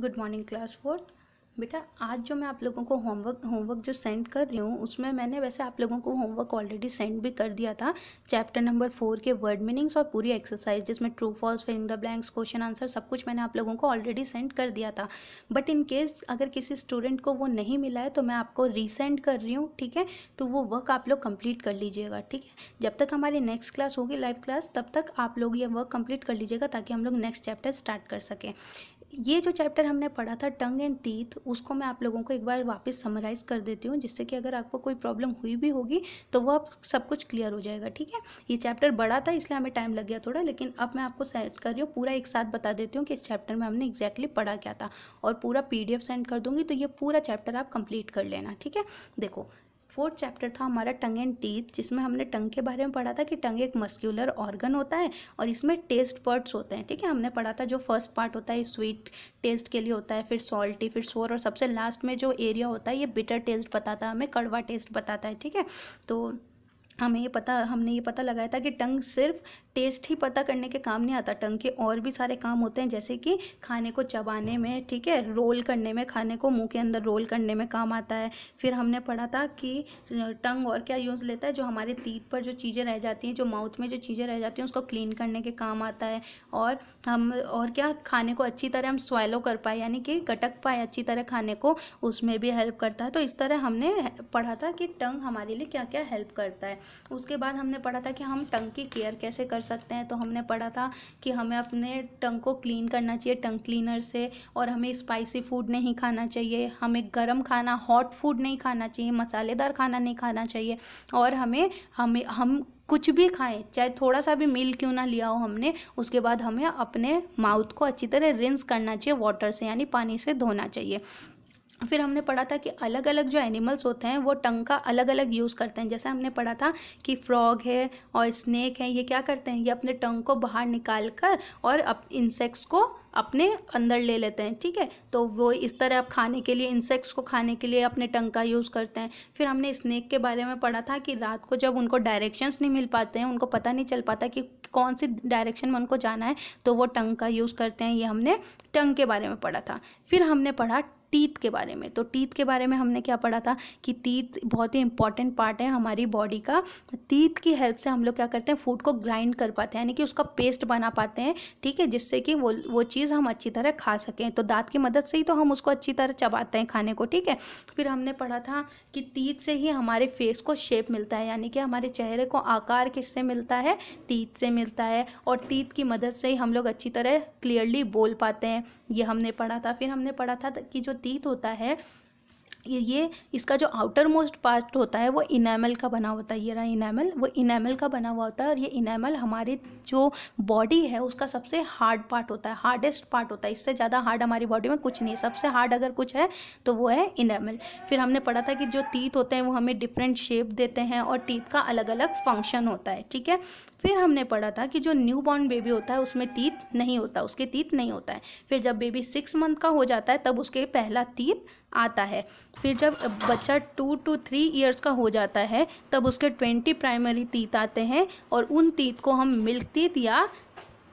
good morning class fourth बेटा आज जो मैं आप लोगों को होमवर्क होमवर्क जो सेंड कर रही हूँ उसमें मैंने वैसे आप लोगों को होमवर्क ऑलरेडी सेंड भी कर दिया था चैप्टर नंबर फोर के वर्ड मीनिंग्स और पूरी एक्सरसाइज जिसमें true false filling the blanks question answer सब कुछ मैंने आप लोगों को ऑलरेडी सेंड कर दिया था बट इन केस अगर किसी स्टूडेंट को वो नहीं मिला है तो मैं आपको रीसेंड कर रही हूँ ठीक है तो वो वर्क आप लोग कंप्लीट कर लीजिएगा ठीक है जब तक हमारी नेक्स्ट क्लास होगी लाइव क्लास तब तक आप लोग ये वर्क कंप्लीट कर लीजिएगा ताकि हम लोग नेक्स्ट चैप्टर स्टार्ट कर सकें ये जो चैप्टर हमने पढ़ा था टंग एंड तीथ उसको मैं आप लोगों को एक बार वापस समराइज़ कर देती हूँ जिससे कि अगर आपको कोई प्रॉब्लम हुई भी होगी तो वो आप सब कुछ क्लियर हो जाएगा ठीक है ये चैप्टर बड़ा था इसलिए हमें टाइम लग गया थोड़ा लेकिन अब मैं आपको सेंड कर रही हूँ पूरा एक साथ बता देती हूँ कि इस चैप्टर में हमने एग्जैक्टली पढ़ा क्या था और पूरा पी सेंड कर दूंगी तो ये पूरा चैप्टर आप कंप्लीट कर लेना ठीक है देखो फोर्थ चैप्टर था हमारा टंग एंड टीथ जिसमें हमने टंग के बारे में पढ़ा था कि टंग एक मस्क्यूलर ऑर्गन होता है और इसमें टेस्ट बर्ड्स होते हैं ठीक है हमने पढ़ा था जो फर्स्ट पार्ट होता है स्वीट टेस्ट के लिए होता है फिर सॉल्टी फिर सोर और सबसे लास्ट में जो एरिया होता है ये बिटर टेस्ट बताता है हमें कड़वा टेस्ट बताता है ठीक है तो हमें ये पता हमने ये पता लगाया था कि टंग सिर्फ टेस्ट ही पता करने के काम नहीं आता टंग के और भी सारे काम होते हैं जैसे कि खाने को चबाने में ठीक है रोल करने में खाने को मुंह के अंदर रोल करने में काम आता है फिर हमने पढ़ा था कि टंग और क्या यूज़ लेता है जो हमारे तीत पर जो चीज़ें रह जाती हैं जो माउथ में जो चीज़ें रह जाती हैं उसको क्लीन करने के काम आता है और हम और क्या खाने को अच्छी तरह हम स्वाइलो कर पाए यानी कि गटक पाए अच्छी तरह खाने को उसमें भी हेल्प करता है तो इस तरह हमने पढ़ा था कि टंग हमारे लिए क्या क्या हेल्प करता है उसके बाद हमने पढ़ा था कि हम टंग की केयर कैसे कर सकते हैं तो हमने पढ़ा था कि हमें अपने टंग को क्लीन करना चाहिए टंग क्लीनर से और हमें स्पाइसी फूड नहीं खाना चाहिए हमें गर्म खाना हॉट फूड नहीं खाना चाहिए मसालेदार खाना नहीं खाना चाहिए और हमें हमें हम कुछ भी खाएं चाहे थोड़ा सा भी मिल क्यों ना लिया हो हमने उसके बाद हमें अपने माउथ को अच्छी तरह रिंस करना चाहिए वाटर से यानी पानी से धोना चाहिए फिर हमने पढ़ा था कि अलग अलग जो एनिमल्स होते हैं वो टंग का अलग अलग यूज़ करते हैं जैसे हमने पढ़ा था कि फ्रॉग है और स्नेक है ये क्या करते हैं ये अपने टंग को बाहर निकाल कर और अप इंसेक्ट्स को अपने अंदर ले लेते हैं ठीक है तो वो इस तरह आप खाने के लिए इंसेक्ट्स को खाने के लिए अपने टंग का यूज़ करते हैं फिर हमने स्नैक के बारे में पढ़ा था कि रात को जब उनको डायरेक्शंस नहीं मिल पाते हैं उनको पता नहीं चल पाता कि कौन सी डायरेक्शन में उनको जाना है तो वो टंग का यूज़ करते हैं ये हमने टंग के बारे में पढ़ा था फिर हमने पढ़ा टीथ के बारे में तो टीथ के बारे में हमने क्या पढ़ा था कि टीथ बहुत ही इंपॉर्टेंट पार्ट है हमारी बॉडी का टीथ तो की हेल्प से हम लोग क्या करते हैं फूड को ग्राइंड कर पाते हैं यानी कि उसका पेस्ट बना पाते हैं ठीक है जिससे कि वो वो चीज़ हम अच्छी तरह खा सकें तो दांत की मदद से ही तो हम उसको अच्छी तरह चबाते हैं खाने को ठीक है फिर हमने पढ़ा था कि तीत से ही हमारे फेस को शेप मिलता है यानी कि हमारे चेहरे को आकार किससे मिलता है तीत से मिलता है और तीत की मदद से ही हम लोग अच्छी तरह क्लियरली बोल पाते हैं ये हमने पढ़ा था फिर हमने पढ़ा था कि जो प्रतीत होता है ये इसका जो आउटर मोस्ट पार्ट होता है वो इनामल का बना होता है ये रहा इनामल वो इनामल का बना हुआ होता है और ये इनेमल हमारे जो बॉडी है उसका सबसे हार्ड पार्ट होता है हार्डेस्ट पार्ट होता है इससे ज़्यादा हार्ड हमारी बॉडी में कुछ नहीं है सबसे हार्ड अगर कुछ है तो वो है इनेमल फिर हमने पढ़ा था कि जो तीत होते हैं वो हमें डिफरेंट शेप देते हैं और तीत का अलग अलग फंक्शन होता है ठीक है फिर हमने पढ़ा था कि जो न्यू बॉर्न बेबी होता है उसमें तीत नहीं होता उसके तीत नहीं होता है फिर जब बेबी सिक्स मंथ का हो जाता है तब उसके पहला तीत आता है फिर जब बच्चा टू टू थ्री ईयर्स का हो जाता है तब उसके ट्वेंटी प्राइमरी तीत आते हैं और उन तीत को हम मिल्क तीत या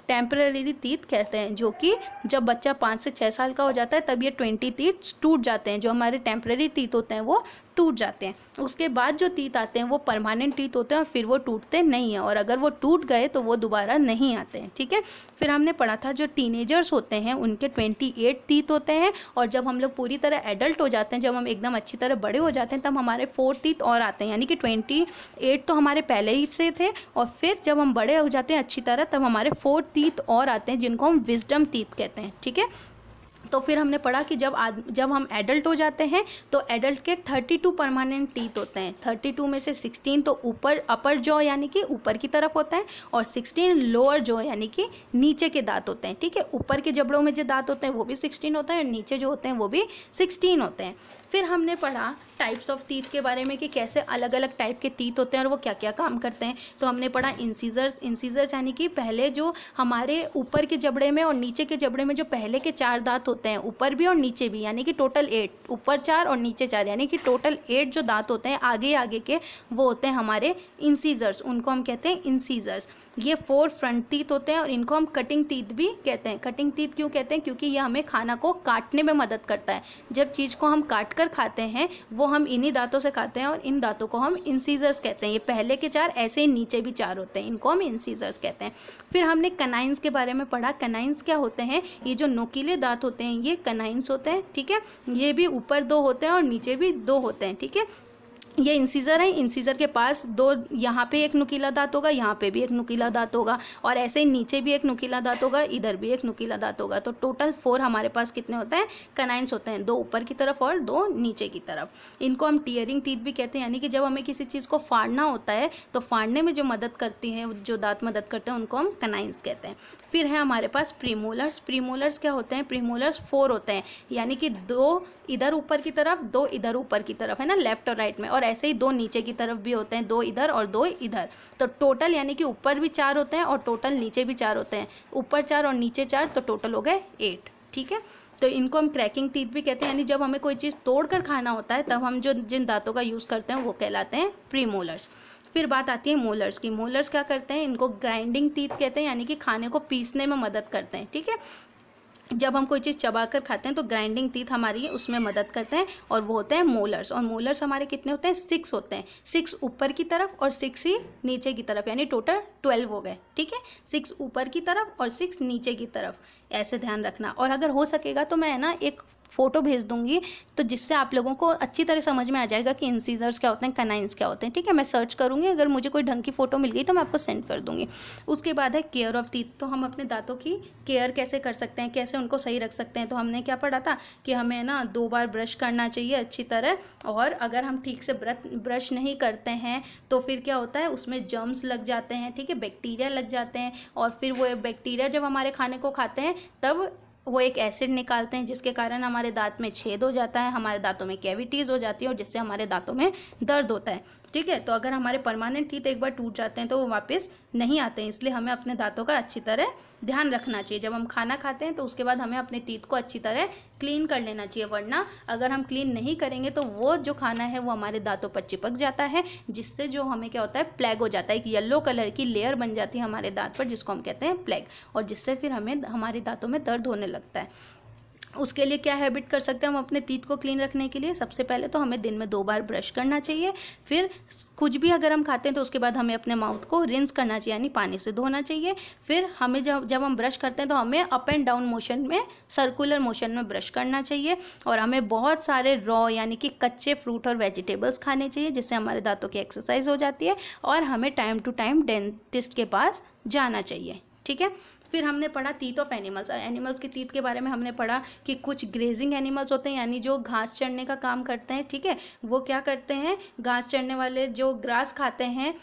टेम्परेरी तीत कहते हैं जो कि जब बच्चा पाँच से छः साल का हो जाता है तब ये ट्वेंटी तीत टूट जाते हैं जो हमारे टेम्परेरी तीत होते हैं वो टूट जाते हैं उसके बाद जो तीत आते हैं वो परमानेंट तीत होते हैं और फिर वो टूटते नहीं हैं और अगर वो टूट गए तो वो दोबारा नहीं आते हैं ठीक है फिर हमने पढ़ा था जो टीनेजर्स होते हैं उनके ट्वेंटी एट तीत होते हैं और जब हम लोग पूरी तरह एडल्ट हो जाते हैं जब हम एकदम अच्छी तरह बड़े हो जाते हैं तब हमारे फोर तीत और आते हैं यानी कि ट्वेंटी एट तो हमारे पहले ही से थे और फिर जब हम बड़े हो जाते हैं अच्छी तरह तब हमारे फोर तीत और आते हैं जिनको हम विजडम तीत कहते हैं ठीक है तो फिर हमने पढ़ा कि जब आद, जब हम एडल्ट हो जाते हैं तो एडल्ट के 32 परमानेंट टीथ होते हैं 32 में से 16 तो ऊपर अपर जो यानी कि ऊपर की तरफ होता है और 16 लोअर जो यानी कि नीचे के दांत होते हैं ठीक है ऊपर के जबड़ों में जो दांत होते हैं वो भी सिक्सटीन होते हैं और नीचे जो होते हैं वो भी सिक्सटीन होते हैं फिर हमने पढ़ा टाइप्स ऑफ तीत के बारे में कि कैसे अलग अलग टाइप के तीत होते हैं और वो क्या क्या काम करते हैं तो हमने पढ़ा इंसीजर्स इंसीजर्स यानी कि पहले जो हमारे ऊपर के जबड़े में और नीचे के जबड़े में जो पहले के चार दांत होते हैं ऊपर भी और नीचे भी यानी कि टोटल एट ऊपर चार और नीचे चार यानी कि टोटल एट जो दांत होते हैं आगे आगे के वो होते हैं हमारे इंसीजर्स उनको हम कहते हैं इंसीजर्स ये फोर फ्रंट तीत होते हैं और इनको हम कटिंग तीत भी कहते हैं कटिंग तीत क्यों कहते हैं क्योंकि ये हमें खाना को काटने में मदद करता है जब चीज़ को हम काट कर खाते हैं वो वो हम इन्हीं दांतों से खाते हैं और इन दांतों को हम इंसीजर्स कहते हैं ये पहले के चार ऐसे ही नीचे भी चार होते हैं इनको हम इंसीजर्स कहते हैं फिर हमने कनाइंस के बारे में पढ़ा कनाइंस क्या होते हैं ये जो नोकीले दांत होते हैं ये कनाइंस होते हैं ठीक है ये भी ऊपर दो होते हैं और नीचे भी दो होते हैं ठीक है ये इंसीजर है इंसीजर के पास दो यहाँ पे एक नुकीला दांत होगा यहाँ पे भी एक नुकीला दांत होगा और ऐसे ही नीचे भी एक नुकीला दांत होगा इधर भी एक नुकीला दांत होगा तो टोटल फोर हमारे पास कितने होते हैं कनाइंस होते हैं दो ऊपर की तरफ और दो नीचे की तरफ इनको हम टीयरिंग तीत भी कहते हैं यानी कि जब हमें किसी चीज़ को फाड़ना होता है तो फाड़ने में जो मदद करती है जो दांत मदद करते हैं उनको हम कनाइंस कहते हैं फिर है हमारे पास प्रीमोलर्स प्रीमोलर्स क्या होते हैं प्रीमोलर्स फोर होते हैं यानी कि दो इधर ऊपर की तरफ दो इधर ऊपर की तरफ है ना लेफ्ट और राइट में और और ऐसे ही दो नीचे की तरफ भी होते हैं दो इधर और दो इधर तो टोटल यानी कि ऊपर भी चार होते हैं और टोटल नीचे भी चार होते हैं ऊपर चार और नीचे चार तो टोटल हो गए एट ठीक है तो इनको हम क्रैकिंग टीथ भी कहते हैं यानी जब हमें कोई चीज़ तोड़ कर खाना होता है तब हम जो जिन दांतों का यूज़ करते हैं वो कहलाते हैं प्रीमोलर्स फिर बात आती है मोलर्स की मोलर्स क्या करते हैं इनको ग्राइंडिंग टीथ कहते हैं यानी कि खाने को पीसने में मदद करते हैं ठीक है जब हम कोई चीज़ चबा कर खाते हैं तो ग्राइंडिंग टीथ हमारी उसमें मदद करते हैं और वो होते हैं मोलर्स और मोलर्स हमारे कितने होते हैं सिक्स होते हैं सिक्स ऊपर की तरफ और सिक्स ही नीचे की तरफ यानी टोटल ट्वेल्व हो गए ठीक है सिक्स ऊपर की तरफ और सिक्स नीचे की तरफ ऐसे ध्यान रखना और अगर हो सकेगा तो मैं ना एक फ़ोटो भेज दूँगी तो जिससे आप लोगों को अच्छी तरह समझ में आ जाएगा कि इंसीजर्स क्या होते हैं कनाइंस क्या होते हैं ठीक है मैं सर्च करूंगी अगर मुझे कोई ढंग की फ़ोटो मिल गई तो मैं आपको सेंड कर दूँगी उसके बाद है केयर ऑफ टीथ तो हम अपने दांतों की केयर कैसे कर सकते हैं कैसे उनको सही रख सकते हैं तो हमने क्या पढ़ा था कि हमें ना दो बार ब्रश करना चाहिए अच्छी तरह और अगर हम ठीक से ब्रश नहीं करते हैं तो फिर क्या होता है उसमें जर्म्स लग जाते हैं ठीक है बैक्टीरिया लग जाते हैं और फिर वो बैक्टीरिया जब हमारे खाने को खाते हैं तब वो एक एसिड निकालते हैं जिसके कारण हमारे दांत में छेद हो जाता है हमारे दांतों में कैविटीज़ हो जाती है और जिससे हमारे दांतों में दर्द होता है ठीक है तो अगर हमारे परमानेंट टीथ एक बार टूट जाते हैं तो वो वापस नहीं आते हैं इसलिए हमें अपने दांतों का अच्छी तरह ध्यान रखना चाहिए जब हम खाना खाते हैं तो उसके बाद हमें अपने टीथ को अच्छी तरह क्लीन कर लेना चाहिए वरना अगर हम क्लीन नहीं करेंगे तो वो जो खाना है वो हमारे दांतों पर चिपक जाता है जिससे जो हमें क्या होता है प्लेग हो जाता है एक येल्लो कलर की लेयर बन जाती है हमारे दांत पर जिसको हम कहते हैं प्लेग और जिससे फिर हमें हमारे दांतों में दर्द होने लगता है उसके लिए क्या हैबिट कर सकते हैं हम अपने तीत को क्लीन रखने के लिए सबसे पहले तो हमें दिन में दो बार ब्रश करना चाहिए फिर कुछ भी अगर हम खाते हैं तो उसके बाद हमें अपने माउथ को रिंस करना चाहिए यानी पानी से धोना चाहिए फिर हमें जब जब हम ब्रश करते हैं तो हमें अप एंड डाउन मोशन में सर्कुलर मोशन में ब्रश करना चाहिए और हमें बहुत सारे रॉ यानी कि कच्चे फ्रूट और वेजिटेबल्स खाने चाहिए जिससे हमारे दाँतों की एक्सरसाइज हो जाती है और हमें टाइम टू टाइम डेंटिस्ट के पास जाना चाहिए ठीक है फिर हमने पढ़ा तीत ऑफ एनिमल्स एनिमल्स के तीत के बारे में हमने पढ़ा कि कुछ ग्रेजिंग एनिमल्स होते हैं यानी जो घास चढ़ने का काम करते हैं ठीक है वो क्या करते हैं घास चढ़ने वाले जो ग्रास खाते हैं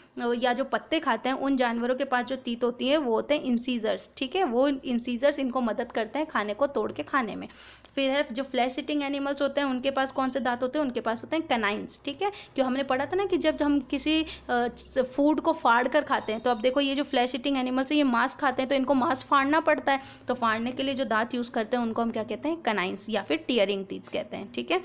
या जो पत्ते खाते हैं उन जानवरों के पास जो तीत होती है वो होते हैं इंसीजर्स ठीक है वो इंसीजर्स इनको मदद करते हैं खाने को तोड़ के खाने में फिर है जो फ्लैश सिटिंग एनिमल्स होते हैं उनके पास कौन से दांत होते हैं उनके पास होते हैं कनाइंस ठीक है क्यों हमने पढ़ा था ना कि जब हम किसी फूड को फाड़ कर खाते हैं तो अब देखो ये जो फ्लैश सिटिंग एनिमल्स है ये मांस खाते हैं तो इनको मांस दांत फाड़ना पड़ता है तो फाड़ने के लिए जो दांत यूज़ करते हैं उनको हम क्या कहते हैं कनाइंस या फिर टीयरिंग टीथ कहते हैं ठीक है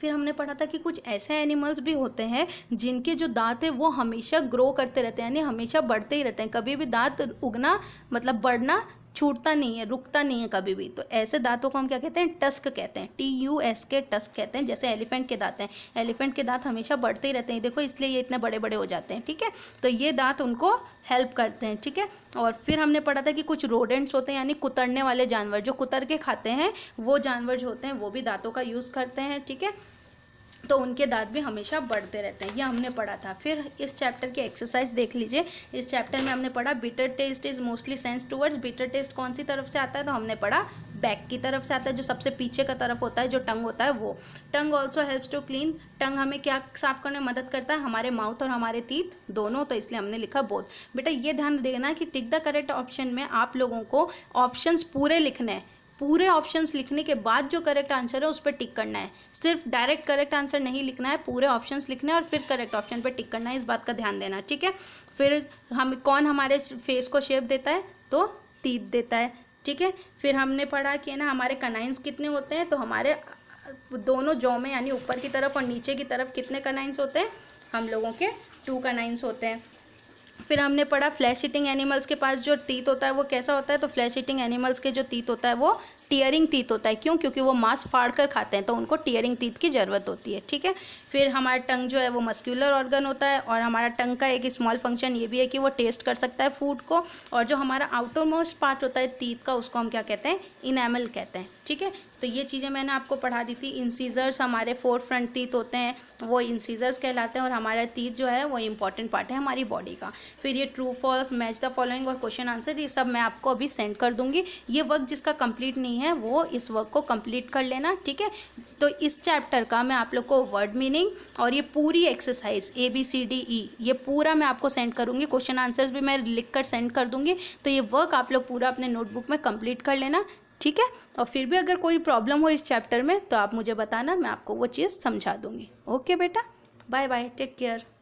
फिर हमने पढ़ा था कि कुछ ऐसे एनिमल्स भी होते हैं जिनके जो दांत है वो हमेशा ग्रो करते रहते हैं यानी हमेशा बढ़ते ही रहते हैं कभी भी दांत उगना मतलब बढ़ना छूटता नहीं है रुकता नहीं है कभी भी तो ऐसे दांतों को हम क्या कहते हैं टस्क कहते हैं टी यू एस के टस्क कहते हैं जैसे एलिफेंट के दांत हैं एलिफेंट के दांत हमेशा बढ़ते ही रहते हैं देखो इसलिए ये इतने बड़े बड़े हो जाते हैं ठीक है तो ये दांत उनको हेल्प करते हैं ठीक है और फिर हमने पढ़ा था कि कुछ रोडेंट्स होते हैं यानी कुतरने वाले जानवर जो कुतर के खाते हैं वो जानवर जो होते हैं वो भी दांतों का यूज़ करते हैं ठीक है तो उनके दांत भी हमेशा बढ़ते रहते हैं ये हमने पढ़ा था फिर इस चैप्टर की एक्सरसाइज देख लीजिए इस चैप्टर में हमने पढ़ा bitter taste is mostly sense towards bitter taste कौन सी तरफ से आता है तो हमने पढ़ा बैक की तरफ से आता है जो सबसे पीछे का तरफ होता है जो टंग होता है वो tongue also helps to clean tongue हमें क्या साफ करने में मदद करता है हमारे माउथ और हमारे तीत दोनों तो इसलिए हमने लिखा बोथ बेटा ये ध्यान देना कि टिक द करेक्ट ऑप्शन में आप लोगों को ऑप्शंस पूरे लिखने हैं पूरे ऑप्शंस लिखने के बाद जो करेक्ट आंसर है उस पर टिक करना है सिर्फ डायरेक्ट करेक्ट आंसर नहीं लिखना है पूरे ऑप्शंस लिखने और फिर करेक्ट ऑप्शन पर टिक करना है इस बात का ध्यान देना ठीक है फिर हम कौन हमारे फेस को शेप देता है तो तीत देता है ठीक है फिर हमने पढ़ा कि ना हमारे कनाइंस कितने होते हैं तो हमारे दोनों जॉ में यानी ऊपर की तरफ और नीचे की तरफ कितने कनाइंस होते हैं हम लोगों के टू कनाइंस होते हैं फिर हमने पढ़ा फ्लैश हिटिंग एनिमल्स के पास जो तीत होता है वो कैसा होता है तो फ्लैश हिटिंग एनिमल्स के जो तीत होता है वो टीयरिंग तीत होता है क्यों क्योंकि वो मांस फाड़ कर खाते हैं तो उनको टीयरिंग तीत की ज़रूरत होती है ठीक है फिर हमारा टंग जो है वो मस्क्यूलर ऑर्गन होता है और हमारा टंग का एक स्मॉल फंक्शन ये भी है कि वो टेस्ट कर सकता है फूड को और जो हमारा आउटर मोस्ट पार्ट होता है तीत का उसको हम क्या कहते हैं इनेमल कहते हैं ठीक है तो ये चीज़ें मैंने आपको पढ़ा दी थी इंसीजर्स हमारे फोर फ्रंट तीत होते हैं वो इंसीजर्स कहलाते हैं और हमारा तीत जो है वो इंपॉर्टेंट पार्ट है हमारी बॉडी का फिर ये true false match the following और क्वेश्चन आंसर ये सब मैं आपको अभी सेंड कर दूंगी ये वर्क जिसका कंप्लीट नहीं करनी है वो इस वर्क को कंप्लीट कर लेना ठीक है तो इस चैप्टर का मैं आप लोग को वर्ड मीनिंग और ये पूरी exercise A B C D E ये पूरा मैं आपको सेंड करूँगी क्वेश्चन आंसर्स भी मैं लिख कर सेंड कर दूँगी तो ये वर्क आप लोग पूरा अपने नोटबुक में कंप्लीट कर लेना ठीक है और फिर भी अगर कोई प्रॉब्लम हो इस चैप्टर में तो आप मुझे बताना मैं आपको वो चीज़ समझा दूँगी ओके बेटा बाय बाय टेक केयर